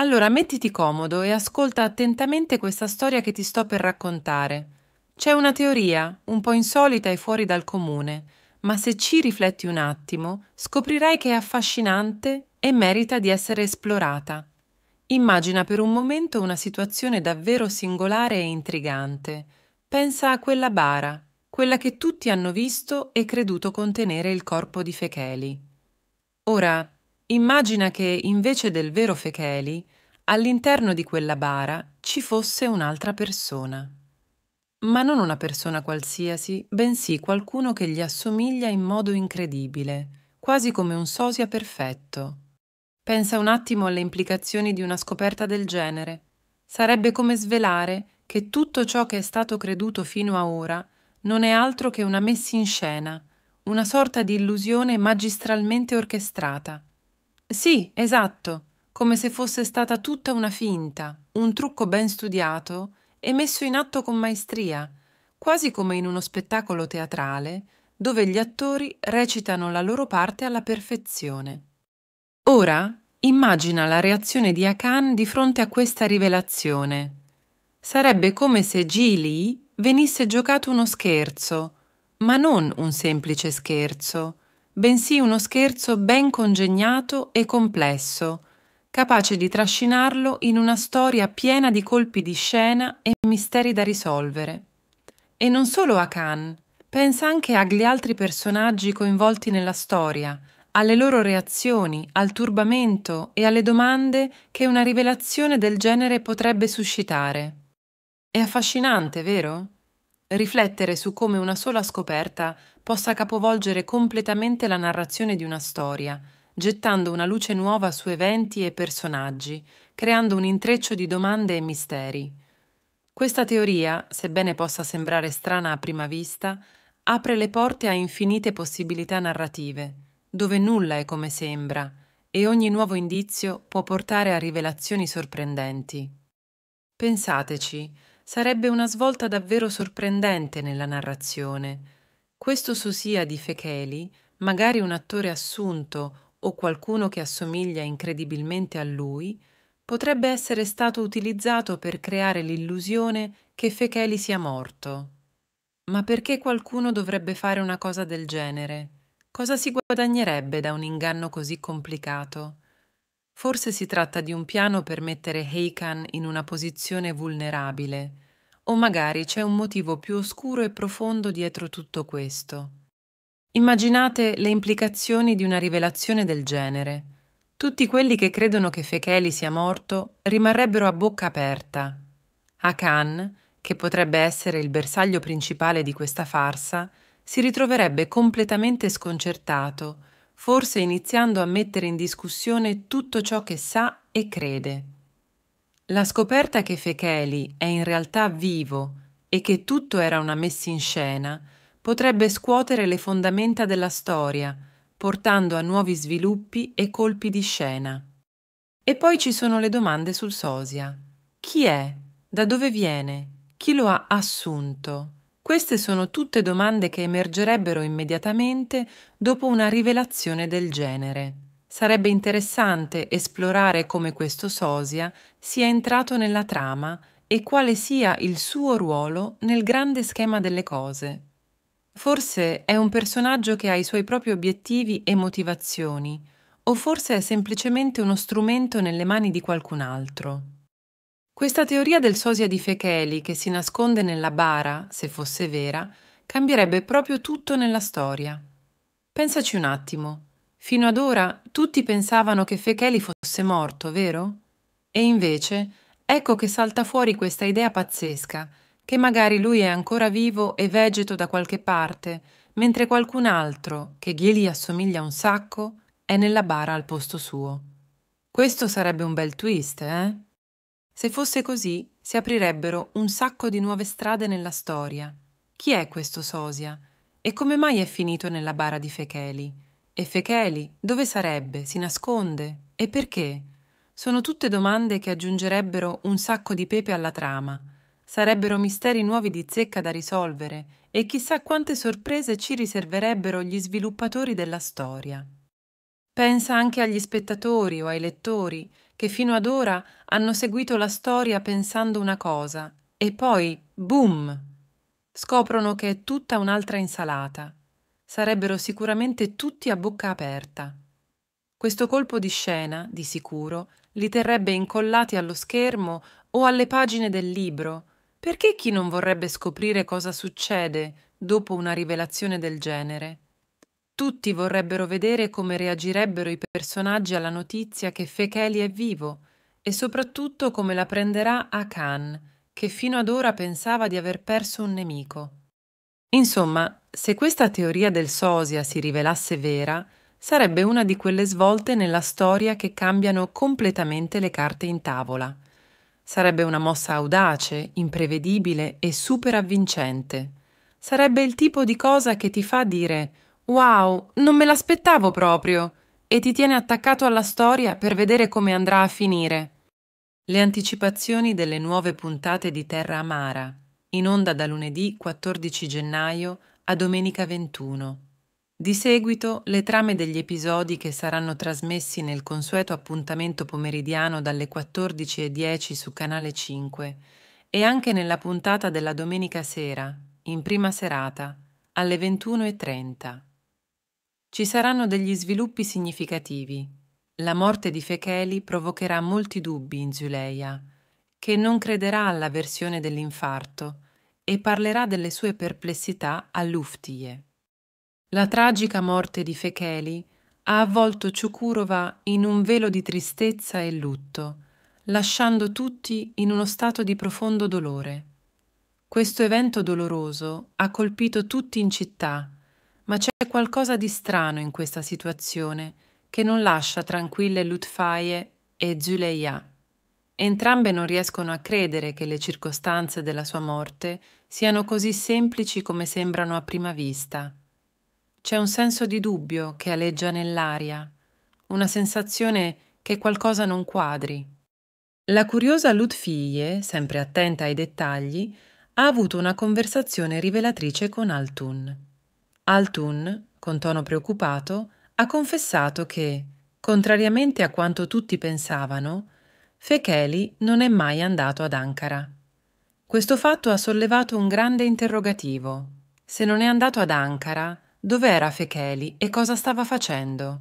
Allora mettiti comodo e ascolta attentamente questa storia che ti sto per raccontare. C'è una teoria, un po' insolita e fuori dal comune, ma se ci rifletti un attimo, scoprirai che è affascinante e merita di essere esplorata. Immagina per un momento una situazione davvero singolare e intrigante. Pensa a quella bara, quella che tutti hanno visto e creduto contenere il corpo di Fecheli. Ora Immagina che invece del vero Fecheli, all'interno di quella bara ci fosse un'altra persona. Ma non una persona qualsiasi, bensì qualcuno che gli assomiglia in modo incredibile, quasi come un sosia perfetto. Pensa un attimo alle implicazioni di una scoperta del genere. Sarebbe come svelare che tutto ciò che è stato creduto fino a ora non è altro che una messa in scena, una sorta di illusione magistralmente orchestrata sì, esatto, come se fosse stata tutta una finta, un trucco ben studiato e messo in atto con maestria, quasi come in uno spettacolo teatrale dove gli attori recitano la loro parte alla perfezione. Ora immagina la reazione di Akan di fronte a questa rivelazione. Sarebbe come se Lee venisse giocato uno scherzo, ma non un semplice scherzo, bensì uno scherzo ben congegnato e complesso, capace di trascinarlo in una storia piena di colpi di scena e misteri da risolvere. E non solo a Khan, pensa anche agli altri personaggi coinvolti nella storia, alle loro reazioni, al turbamento e alle domande che una rivelazione del genere potrebbe suscitare. È affascinante, vero? riflettere su come una sola scoperta possa capovolgere completamente la narrazione di una storia, gettando una luce nuova su eventi e personaggi, creando un intreccio di domande e misteri. Questa teoria, sebbene possa sembrare strana a prima vista, apre le porte a infinite possibilità narrative, dove nulla è come sembra, e ogni nuovo indizio può portare a rivelazioni sorprendenti. Pensateci, Sarebbe una svolta davvero sorprendente nella narrazione. Questo Sosia di Fecheli, magari un attore assunto o qualcuno che assomiglia incredibilmente a lui, potrebbe essere stato utilizzato per creare l'illusione che Fecheli sia morto. Ma perché qualcuno dovrebbe fare una cosa del genere? Cosa si guadagnerebbe da un inganno così complicato? Forse si tratta di un piano per mettere Heikan in una posizione vulnerabile, o magari c'è un motivo più oscuro e profondo dietro tutto questo. Immaginate le implicazioni di una rivelazione del genere. Tutti quelli che credono che Fecheli sia morto rimarrebbero a bocca aperta. Hakan, che potrebbe essere il bersaglio principale di questa farsa, si ritroverebbe completamente sconcertato forse iniziando a mettere in discussione tutto ciò che sa e crede. La scoperta che Fecheli è in realtà vivo e che tutto era una messa in scena potrebbe scuotere le fondamenta della storia, portando a nuovi sviluppi e colpi di scena. E poi ci sono le domande sul sosia. Chi è? Da dove viene? Chi lo ha assunto? Queste sono tutte domande che emergerebbero immediatamente dopo una rivelazione del genere. Sarebbe interessante esplorare come questo sosia sia entrato nella trama e quale sia il suo ruolo nel grande schema delle cose. Forse è un personaggio che ha i suoi propri obiettivi e motivazioni, o forse è semplicemente uno strumento nelle mani di qualcun altro. Questa teoria del sosia di Fecheli che si nasconde nella bara, se fosse vera, cambierebbe proprio tutto nella storia. Pensaci un attimo. Fino ad ora tutti pensavano che Fecheli fosse morto, vero? E invece ecco che salta fuori questa idea pazzesca, che magari lui è ancora vivo e vegeto da qualche parte, mentre qualcun altro, che glieli assomiglia un sacco, è nella bara al posto suo. Questo sarebbe un bel twist, eh? Se fosse così, si aprirebbero un sacco di nuove strade nella storia. Chi è questo Sosia? E come mai è finito nella bara di Fecheli? E Fecheli dove sarebbe? Si nasconde? E perché? Sono tutte domande che aggiungerebbero un sacco di pepe alla trama. Sarebbero misteri nuovi di zecca da risolvere e chissà quante sorprese ci riserverebbero gli sviluppatori della storia. Pensa anche agli spettatori o ai lettori che fino ad ora hanno seguito la storia pensando una cosa e poi, boom, scoprono che è tutta un'altra insalata. Sarebbero sicuramente tutti a bocca aperta. Questo colpo di scena, di sicuro, li terrebbe incollati allo schermo o alle pagine del libro. Perché chi non vorrebbe scoprire cosa succede dopo una rivelazione del genere? Tutti vorrebbero vedere come reagirebbero i personaggi alla notizia che Fekeli è vivo e soprattutto come la prenderà Akan, che fino ad ora pensava di aver perso un nemico. Insomma, se questa teoria del sosia si rivelasse vera, sarebbe una di quelle svolte nella storia che cambiano completamente le carte in tavola. Sarebbe una mossa audace, imprevedibile e super avvincente. Sarebbe il tipo di cosa che ti fa dire Wow, non me l'aspettavo proprio! E ti tiene attaccato alla storia per vedere come andrà a finire. Le anticipazioni delle nuove puntate di Terra Amara, in onda da lunedì 14 gennaio a domenica 21. Di seguito le trame degli episodi che saranno trasmessi nel consueto appuntamento pomeridiano dalle 14.10 su Canale 5 e anche nella puntata della domenica sera, in prima serata, alle 21.30. Ci saranno degli sviluppi significativi. La morte di Fecheli provocherà molti dubbi in Zuleia, che non crederà alla versione dell'infarto e parlerà delle sue perplessità a Luftie. La tragica morte di Fecheli ha avvolto Ciucurova in un velo di tristezza e lutto, lasciando tutti in uno stato di profondo dolore. Questo evento doloroso ha colpito tutti in città, ma c'è qualcosa di strano in questa situazione che non lascia tranquille Lutfaye e Zuleya. Entrambe non riescono a credere che le circostanze della sua morte siano così semplici come sembrano a prima vista. C'è un senso di dubbio che aleggia nell'aria, una sensazione che qualcosa non quadri. La curiosa Lutfie, sempre attenta ai dettagli, ha avuto una conversazione rivelatrice con Altun. Altun, con tono preoccupato, ha confessato che, contrariamente a quanto tutti pensavano, Fecheli non è mai andato ad Ankara. Questo fatto ha sollevato un grande interrogativo. Se non è andato ad Ankara, dov'era Fecheli e cosa stava facendo?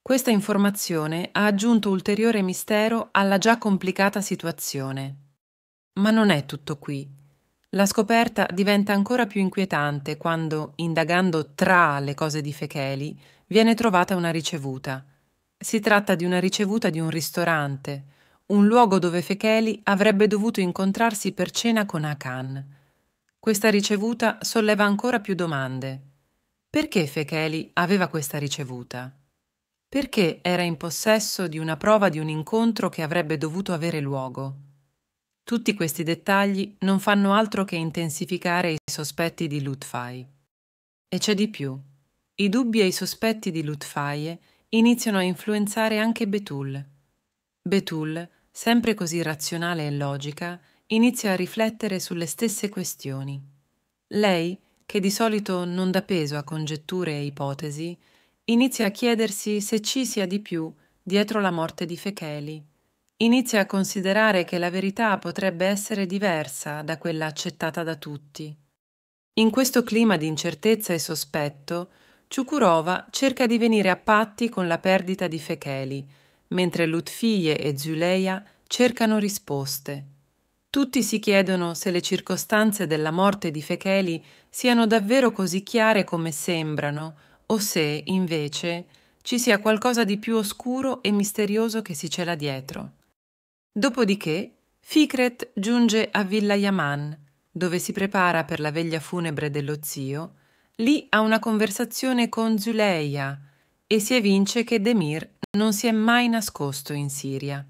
Questa informazione ha aggiunto ulteriore mistero alla già complicata situazione. Ma non è tutto qui. La scoperta diventa ancora più inquietante quando, indagando tra le cose di Fecheli, viene trovata una ricevuta. Si tratta di una ricevuta di un ristorante, un luogo dove Fecheli avrebbe dovuto incontrarsi per cena con Akan. Questa ricevuta solleva ancora più domande. Perché Fecheli aveva questa ricevuta? Perché era in possesso di una prova di un incontro che avrebbe dovuto avere luogo? Tutti questi dettagli non fanno altro che intensificare i sospetti di Lutfai. E c'è di più. I dubbi e i sospetti di Lutfaie iniziano a influenzare anche Betul. Betul, sempre così razionale e logica, inizia a riflettere sulle stesse questioni. Lei, che di solito non dà peso a congetture e ipotesi, inizia a chiedersi se ci sia di più dietro la morte di Fecheli inizia a considerare che la verità potrebbe essere diversa da quella accettata da tutti. In questo clima di incertezza e sospetto, Ciukurova cerca di venire a patti con la perdita di Fecheli, mentre Lutfie e Zuleia cercano risposte. Tutti si chiedono se le circostanze della morte di Fecheli siano davvero così chiare come sembrano o se, invece, ci sia qualcosa di più oscuro e misterioso che si cela dietro. Dopodiché, Fikret giunge a Villa Yaman, dove si prepara per la veglia funebre dello zio. Lì ha una conversazione con Zuleia e si evince che Demir non si è mai nascosto in Siria.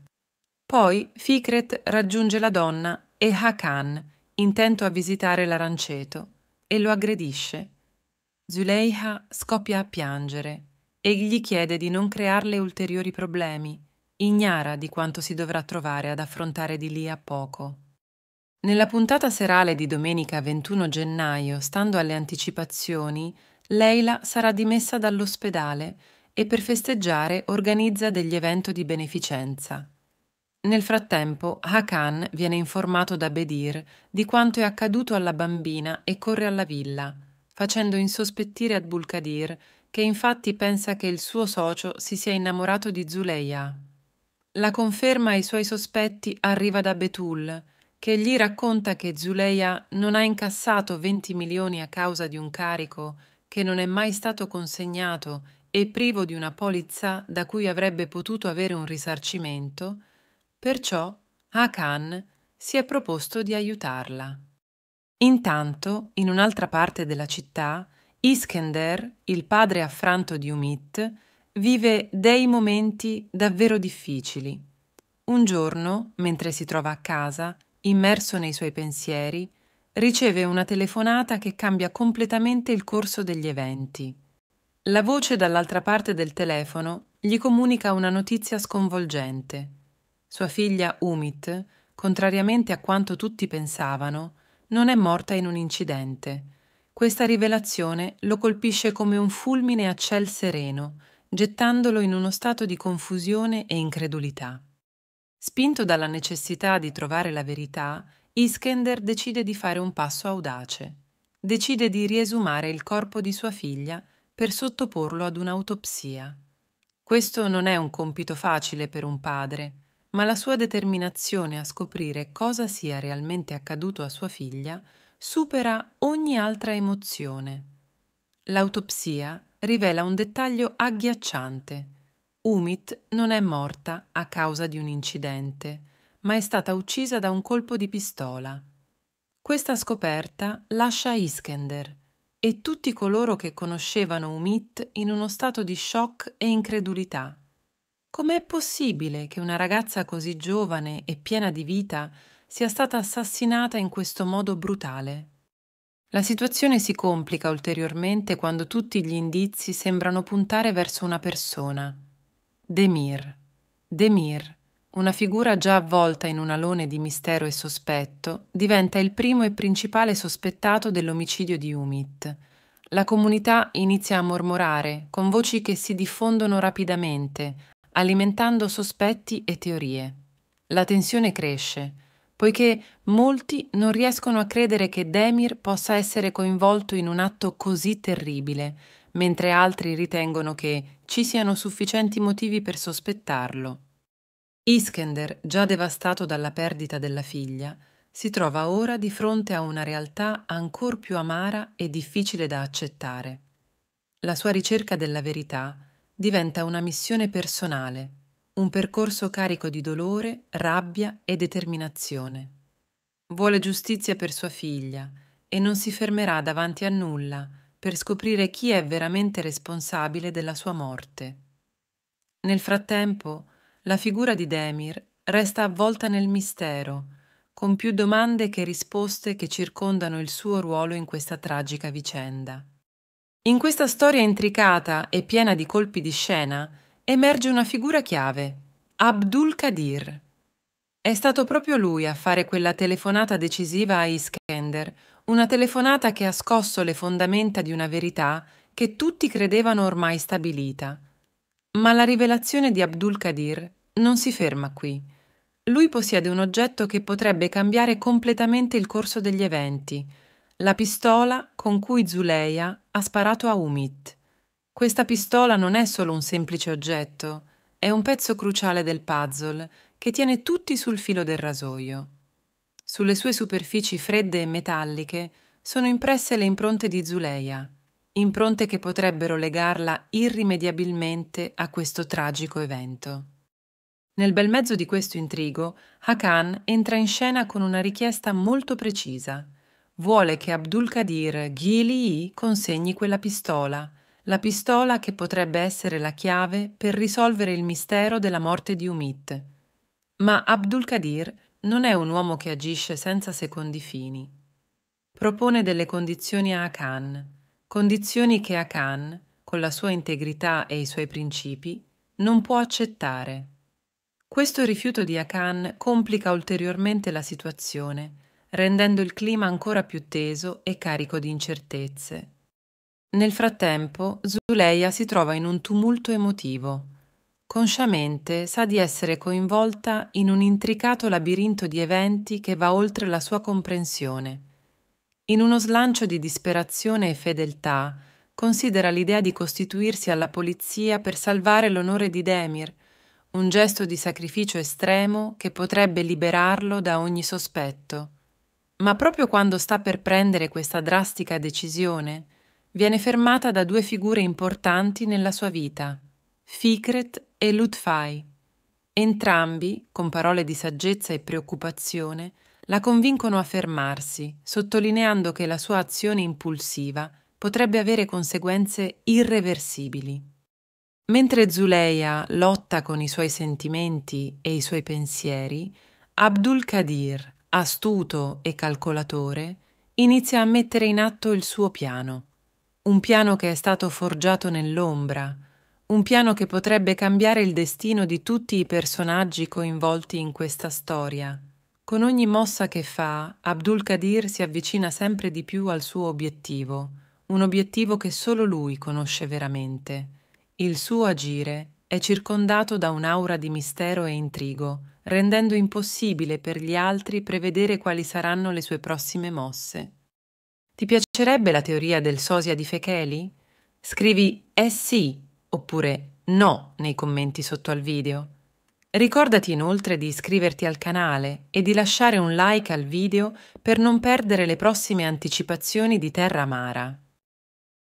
Poi Fikret raggiunge la donna e Hakan, intento a visitare l'aranceto, e lo aggredisce. Zuleiha scoppia a piangere e gli chiede di non crearle ulteriori problemi ignara di quanto si dovrà trovare ad affrontare di lì a poco. Nella puntata serale di domenica 21 gennaio, stando alle anticipazioni, Leila sarà dimessa dall'ospedale e per festeggiare organizza degli eventi di beneficenza. Nel frattempo, Hakan viene informato da Bedir di quanto è accaduto alla bambina e corre alla villa, facendo insospettire Abdul Qadir, che infatti pensa che il suo socio si sia innamorato di Zuleia. La conferma ai suoi sospetti arriva da Betul, che gli racconta che Zuleia non ha incassato 20 milioni a causa di un carico che non è mai stato consegnato e privo di una polizza da cui avrebbe potuto avere un risarcimento, perciò Hakan si è proposto di aiutarla. Intanto, in un'altra parte della città, Iskender, il padre affranto di Umit, vive dei momenti davvero difficili. Un giorno, mentre si trova a casa, immerso nei suoi pensieri, riceve una telefonata che cambia completamente il corso degli eventi. La voce dall'altra parte del telefono gli comunica una notizia sconvolgente. Sua figlia Umit, contrariamente a quanto tutti pensavano, non è morta in un incidente. Questa rivelazione lo colpisce come un fulmine a ciel sereno, gettandolo in uno stato di confusione e incredulità. Spinto dalla necessità di trovare la verità, Iskender decide di fare un passo audace. Decide di riesumare il corpo di sua figlia per sottoporlo ad un'autopsia. Questo non è un compito facile per un padre, ma la sua determinazione a scoprire cosa sia realmente accaduto a sua figlia supera ogni altra emozione. L'autopsia rivela un dettaglio agghiacciante. Umit non è morta a causa di un incidente, ma è stata uccisa da un colpo di pistola. Questa scoperta lascia Iskender e tutti coloro che conoscevano Umit in uno stato di shock e incredulità. Com'è possibile che una ragazza così giovane e piena di vita sia stata assassinata in questo modo brutale? La situazione si complica ulteriormente quando tutti gli indizi sembrano puntare verso una persona. Demir. Demir, una figura già avvolta in un alone di mistero e sospetto, diventa il primo e principale sospettato dell'omicidio di Umit. La comunità inizia a mormorare, con voci che si diffondono rapidamente, alimentando sospetti e teorie. La tensione cresce poiché molti non riescono a credere che Demir possa essere coinvolto in un atto così terribile, mentre altri ritengono che ci siano sufficienti motivi per sospettarlo. Iskender, già devastato dalla perdita della figlia, si trova ora di fronte a una realtà ancor più amara e difficile da accettare. La sua ricerca della verità diventa una missione personale un percorso carico di dolore, rabbia e determinazione. Vuole giustizia per sua figlia e non si fermerà davanti a nulla per scoprire chi è veramente responsabile della sua morte. Nel frattempo, la figura di Demir resta avvolta nel mistero, con più domande che risposte che circondano il suo ruolo in questa tragica vicenda. In questa storia intricata e piena di colpi di scena, emerge una figura chiave, Abdul Kadir. È stato proprio lui a fare quella telefonata decisiva a Iskender, una telefonata che ha scosso le fondamenta di una verità che tutti credevano ormai stabilita. Ma la rivelazione di Abdul Kadir non si ferma qui. Lui possiede un oggetto che potrebbe cambiare completamente il corso degli eventi, la pistola con cui Zuleia ha sparato a Umit. Questa pistola non è solo un semplice oggetto, è un pezzo cruciale del puzzle che tiene tutti sul filo del rasoio. Sulle sue superfici fredde e metalliche sono impresse le impronte di Zuleia, impronte che potrebbero legarla irrimediabilmente a questo tragico evento. Nel bel mezzo di questo intrigo, Hakan entra in scena con una richiesta molto precisa. Vuole che Abdul Qadir Ghili consegni quella pistola la pistola che potrebbe essere la chiave per risolvere il mistero della morte di Umit. Ma Abdul Qadir non è un uomo che agisce senza secondi fini. Propone delle condizioni a Akan, condizioni che Akan, con la sua integrità e i suoi principi, non può accettare. Questo rifiuto di Akan complica ulteriormente la situazione, rendendo il clima ancora più teso e carico di incertezze. Nel frattempo, Zuleia si trova in un tumulto emotivo. Consciamente sa di essere coinvolta in un intricato labirinto di eventi che va oltre la sua comprensione. In uno slancio di disperazione e fedeltà, considera l'idea di costituirsi alla polizia per salvare l'onore di Demir, un gesto di sacrificio estremo che potrebbe liberarlo da ogni sospetto. Ma proprio quando sta per prendere questa drastica decisione, viene fermata da due figure importanti nella sua vita, Fikret e Lutfai. Entrambi, con parole di saggezza e preoccupazione, la convincono a fermarsi, sottolineando che la sua azione impulsiva potrebbe avere conseguenze irreversibili. Mentre Zuleia lotta con i suoi sentimenti e i suoi pensieri, Abdul Qadir, astuto e calcolatore, inizia a mettere in atto il suo piano un piano che è stato forgiato nell'ombra, un piano che potrebbe cambiare il destino di tutti i personaggi coinvolti in questa storia. Con ogni mossa che fa, Abdul Qadir si avvicina sempre di più al suo obiettivo, un obiettivo che solo lui conosce veramente. Il suo agire è circondato da un'aura di mistero e intrigo, rendendo impossibile per gli altri prevedere quali saranno le sue prossime mosse. Ti piacerebbe la teoria del sosia di Fecheli? Scrivi eh sì oppure no nei commenti sotto al video. Ricordati inoltre di iscriverti al canale e di lasciare un like al video per non perdere le prossime anticipazioni di Terra Amara.